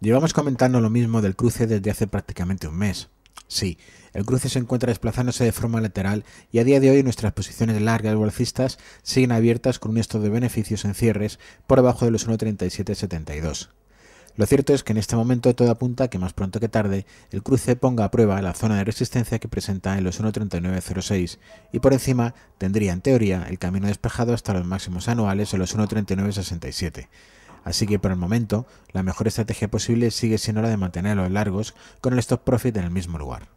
Llevamos comentando lo mismo del cruce desde hace prácticamente un mes. Sí, el cruce se encuentra desplazándose de forma lateral y a día de hoy nuestras posiciones largas bolsistas siguen abiertas con un esto de beneficios en cierres por abajo de los 1.3772. Lo cierto es que en este momento todo apunta a que más pronto que tarde el cruce ponga a prueba la zona de resistencia que presenta en los 1.3906 y por encima tendría en teoría el camino despejado hasta los máximos anuales en los 1.3967 Así que por el momento, la mejor estrategia posible sigue siendo la de mantener los largos con el stop profit en el mismo lugar.